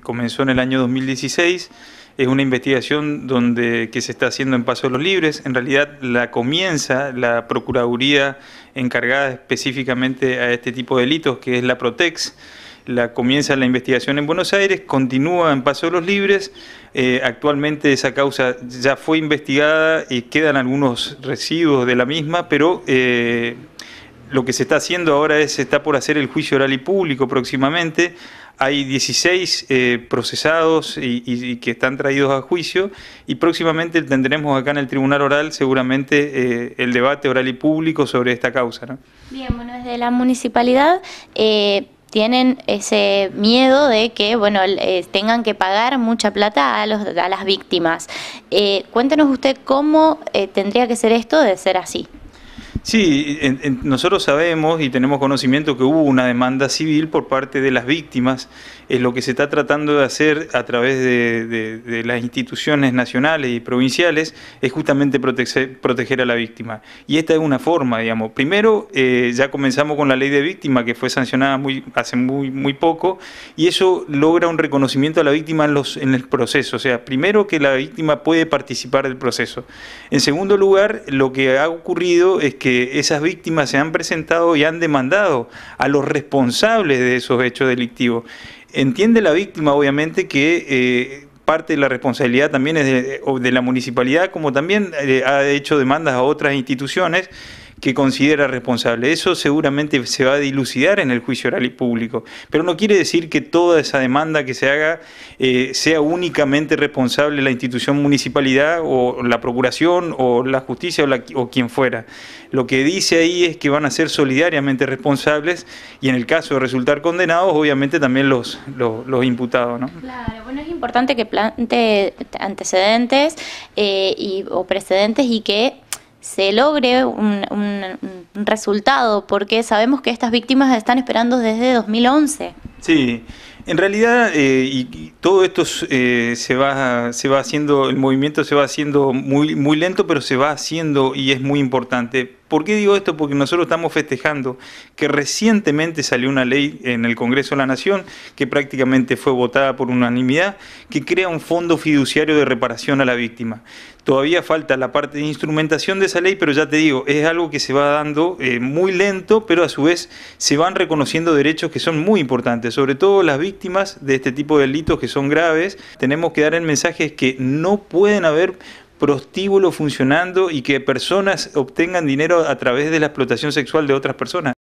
comenzó en el año 2016. Es una investigación donde, que se está haciendo en Paso de los Libres. En realidad la comienza la Procuraduría encargada específicamente a este tipo de delitos, que es la Protex la, comienza la investigación en Buenos Aires, continúa en Paso de los Libres. Eh, actualmente esa causa ya fue investigada y quedan algunos residuos de la misma, pero eh, lo que se está haciendo ahora es, está por hacer el juicio oral y público próximamente. Hay 16 eh, procesados y, que están traídos a juicio y próximamente tendremos acá en el Tribunal Oral seguramente eh, el debate oral y público sobre esta causa. Bien, bueno, desde la municipalidad... Eh, tienen ese miedo de que bueno tengan que pagar mucha plata a, los, a las víctimas. cuéntenos usted cómo tendría que ser esto de ser así. Sí, en, nosotros sabemos y tenemos conocimiento que hubo una demanda civil por parte de las víctimas. Es lo que se está tratando de hacer a través de, las instituciones nacionales y provinciales es justamente proteger, proteger, a la víctima. Y esta es una forma, digamos. Primero, eh, ya comenzamos con la ley de víctima que fue sancionada muy, hace muy, muy poco y eso logra un reconocimiento a la víctima en, los, en el proceso. O sea, primero que la víctima puede participar del proceso. En segundo lugar, lo que ha ocurrido es que esas víctimas se han presentado y han demandado a los responsables de esos hechos delictivos. Entiende la víctima, obviamente, que eh, parte de la responsabilidad también es de, la municipalidad, como también eh, ha hecho demandas a otras instituciones que considera responsable. Eso seguramente se va a dilucidar en el juicio oral y público, pero no quiere decir que toda esa demanda que se haga eh, sea únicamente responsable la institución municipalidad o la procuración o la justicia o, la, o quien fuera. Lo que dice ahí es que van a ser solidariamente responsables y en el caso de resultar condenados, obviamente también los, los, imputados. ¿no? Claro, bueno, es importante que plante antecedentes eh, y, o precedentes y que se logre un, un, resultado, porque sabemos que estas víctimas están esperando desde 2011. Sí, en realidad eh, y, todo esto eh, se, va, se va haciendo, el movimiento se va haciendo muy, muy lento, pero se va haciendo y es muy importante. ¿Por qué digo esto? Porque nosotros estamos festejando que recientemente salió una ley en el Congreso de la Nación, que prácticamente fue votada por unanimidad, que crea un fondo fiduciario de reparación a la víctima. Todavía falta la parte de instrumentación de esa ley, pero ya te digo, es algo que se va dando eh, muy lento, pero a su vez se van reconociendo derechos que son muy importantes, sobre todo las víctimas de este tipo de delitos que son graves. Tenemos que dar el mensaje que no pueden haber prostíbulo funcionando y que personas obtengan dinero a través de la explotación sexual de otras personas.